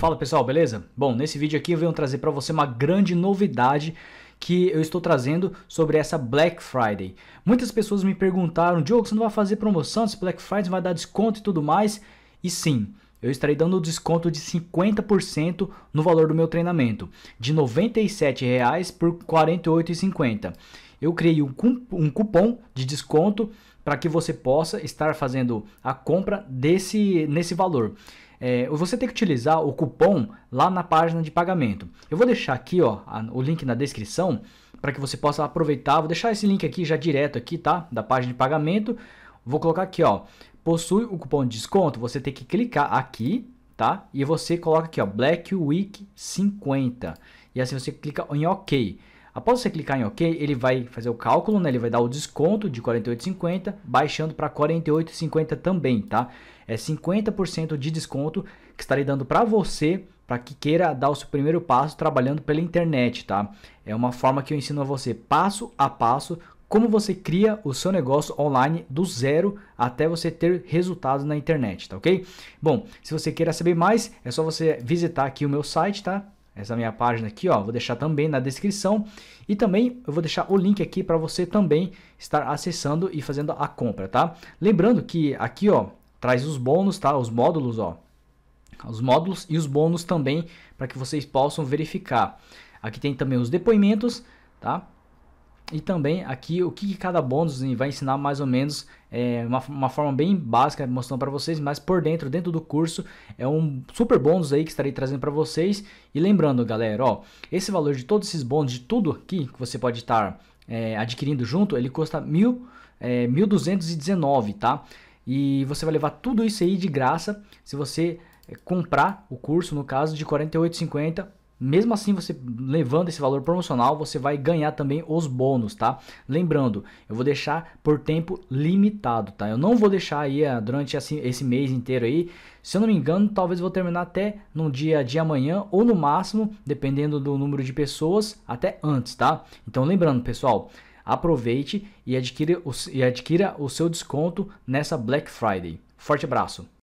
Fala pessoal, beleza? Bom, nesse vídeo aqui eu venho trazer para você uma grande novidade que eu estou trazendo sobre essa Black Friday. Muitas pessoas me perguntaram, Diogo, você não vai fazer promoção Se Black Friday, vai dar desconto e tudo mais? E sim, eu estarei dando desconto de 50% no valor do meu treinamento, de R$ 97,00 por R$ 48,50 eu criei um, cupom de desconto para que você possa estar fazendo a compra desse nesse valor. É, você tem que utilizar o cupom lá na página de pagamento. Eu vou deixar aqui ó, a, o link na descrição para que você possa aproveitar. Vou deixar esse link aqui já direto aqui, tá? Da página de pagamento. Vou colocar aqui, ó. Possui o cupom de desconto. Você tem que clicar aqui, tá? E você coloca aqui, ó, Black Week 50. E assim você clica em OK. Após você clicar em OK, ele vai fazer o cálculo, né? ele vai dar o desconto de 48,50, baixando para 48,50 também, tá? É 50% de desconto que estarei dando para você, para que queira dar o seu primeiro passo trabalhando pela internet, tá? É uma forma que eu ensino a você passo a passo como você cria o seu negócio online do zero até você ter resultados na internet, tá ok? Bom, se você queira saber mais, é só você visitar aqui o meu site, tá? essa minha página aqui, ó, vou deixar também na descrição e também eu vou deixar o link aqui para você também estar acessando e fazendo a compra, tá? Lembrando que aqui, ó, traz os bônus, tá? Os módulos, ó. Os módulos e os bônus também para que vocês possam verificar. Aqui tem também os depoimentos, tá? E também aqui o que cada bônus vai ensinar mais ou menos, é, uma, uma forma bem básica mostrando para vocês, mas por dentro, dentro do curso, é um super bônus aí que estarei trazendo para vocês. E lembrando galera, ó, esse valor de todos esses bônus, de tudo aqui que você pode estar é, adquirindo junto, ele custa mil, é, 1.219, tá? E você vai levar tudo isso aí de graça se você é, comprar o curso, no caso, de R$ 48,50 mesmo assim, você levando esse valor promocional, você vai ganhar também os bônus, tá? Lembrando, eu vou deixar por tempo limitado, tá? Eu não vou deixar aí ah, durante esse mês inteiro aí. Se eu não me engano, talvez eu vou terminar até no dia de amanhã ou no máximo, dependendo do número de pessoas, até antes, tá? Então, lembrando, pessoal, aproveite e adquira o, e adquira o seu desconto nessa Black Friday. Forte abraço!